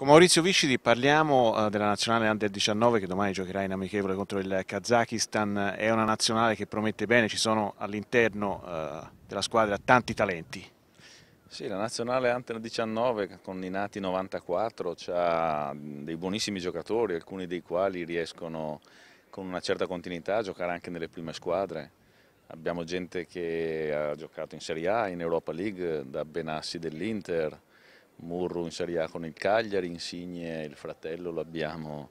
Con Maurizio Viscidi parliamo eh, della nazionale Under 19 che domani giocherà in amichevole contro il Kazakistan, è una nazionale che promette bene, ci sono all'interno eh, della squadra tanti talenti. Sì, la nazionale Under 19 con i nati 94 ha dei buonissimi giocatori, alcuni dei quali riescono con una certa continuità a giocare anche nelle prime squadre. Abbiamo gente che ha giocato in Serie A, in Europa League, da Benassi dell'Inter, Murru in Serie A con il Cagliari, Insigne il fratello l'abbiamo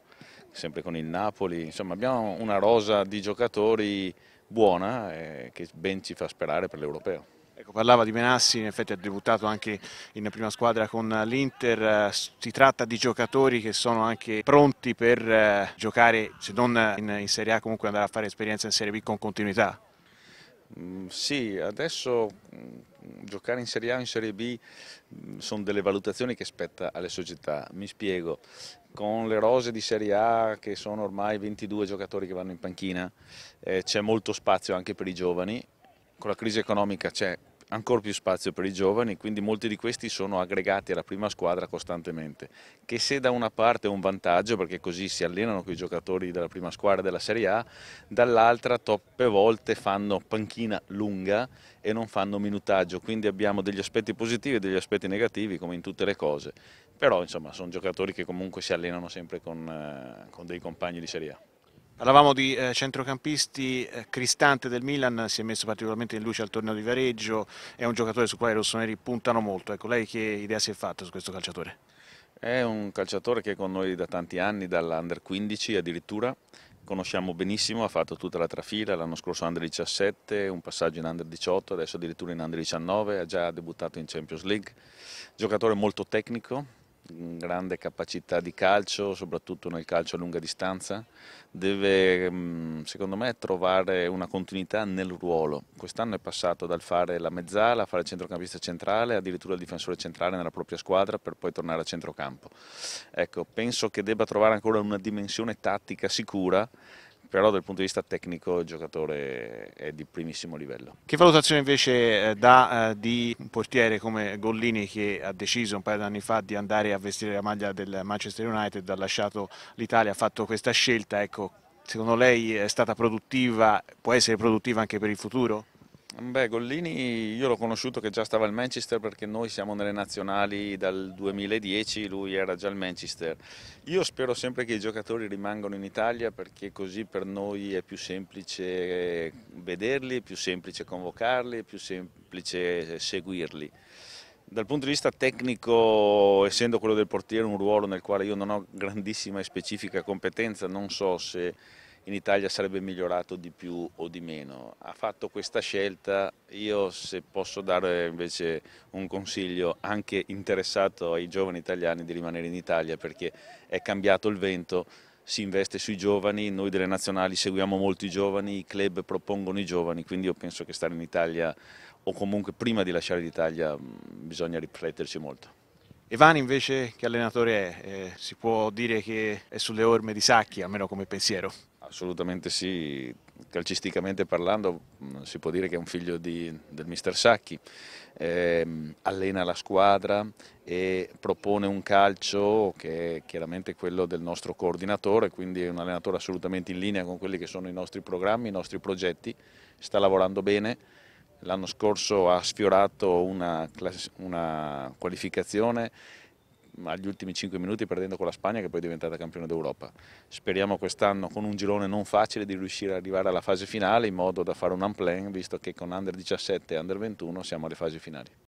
sempre con il Napoli, insomma abbiamo una rosa di giocatori buona eh, che ben ci fa sperare per l'Europeo. Ecco, parlava di Menassi, in effetti ha debuttato anche in prima squadra con l'Inter, si tratta di giocatori che sono anche pronti per eh, giocare, se non in, in Serie A comunque andare a fare esperienza in Serie B con continuità. Mm, sì, adesso giocare in Serie A o in Serie B mm, sono delle valutazioni che spetta alle società, mi spiego, con le rose di Serie A che sono ormai 22 giocatori che vanno in panchina eh, c'è molto spazio anche per i giovani, con la crisi economica c'è ancora più spazio per i giovani, quindi molti di questi sono aggregati alla prima squadra costantemente, che se da una parte è un vantaggio perché così si allenano con i giocatori della prima squadra della Serie A, dall'altra troppe volte fanno panchina lunga e non fanno minutaggio, quindi abbiamo degli aspetti positivi e degli aspetti negativi come in tutte le cose, però insomma sono giocatori che comunque si allenano sempre con, eh, con dei compagni di Serie A. Parlavamo di eh, centrocampisti, eh, Cristante del Milan si è messo particolarmente in luce al torneo di Viareggio, è un giocatore su quale i rossoneri puntano molto, ecco, lei che idea si è fatta su questo calciatore? È un calciatore che è con noi da tanti anni, dall'Under 15 addirittura, conosciamo benissimo, ha fatto tutta la trafila, l'anno scorso Under 17, un passaggio in Under 18, adesso addirittura in Under 19, ha già debuttato in Champions League, giocatore molto tecnico, Mm, grande capacità di calcio, soprattutto nel calcio a lunga distanza, deve mm, secondo me trovare una continuità nel ruolo. Quest'anno è passato dal fare la mezzala, a fare centrocampista centrale, addirittura il difensore centrale nella propria squadra per poi tornare a centrocampo. Ecco, penso che debba trovare ancora una dimensione tattica sicura però dal punto di vista tecnico il giocatore è di primissimo livello. Che valutazione invece eh, dà eh, di un portiere come Gollini che ha deciso un paio di anni fa di andare a vestire la maglia del Manchester United, ha lasciato l'Italia, ha fatto questa scelta, ecco, secondo lei è stata produttiva, può essere produttiva anche per il futuro? Beh, Gollini io l'ho conosciuto che già stava al Manchester perché noi siamo nelle nazionali dal 2010, lui era già al Manchester. Io spero sempre che i giocatori rimangano in Italia perché così per noi è più semplice eh, vederli, più semplice convocarli, più semplice eh, seguirli. Dal punto di vista tecnico, essendo quello del portiere un ruolo nel quale io non ho grandissima e specifica competenza, non so se in Italia sarebbe migliorato di più o di meno. Ha fatto questa scelta, io se posso dare invece un consiglio anche interessato ai giovani italiani di rimanere in Italia perché è cambiato il vento, si investe sui giovani, noi delle nazionali seguiamo molto i giovani, i club propongono i giovani, quindi io penso che stare in Italia o comunque prima di lasciare l'Italia mm, bisogna rifletterci molto. Evani invece che allenatore è? Eh, si può dire che è sulle orme di Sacchi, almeno come pensiero. Assolutamente sì, calcisticamente parlando mm, si può dire che è un figlio di, del mister Sacchi, eh, allena la squadra e propone un calcio che è chiaramente quello del nostro coordinatore, quindi è un allenatore assolutamente in linea con quelli che sono i nostri programmi, i nostri progetti, sta lavorando bene, l'anno scorso ha sfiorato una, una qualificazione agli ultimi 5 minuti perdendo con la Spagna che poi è diventata campione d'Europa. Speriamo quest'anno con un girone non facile di riuscire ad arrivare alla fase finale in modo da fare un unplan visto che con Under 17 e Under 21 siamo alle fasi finali.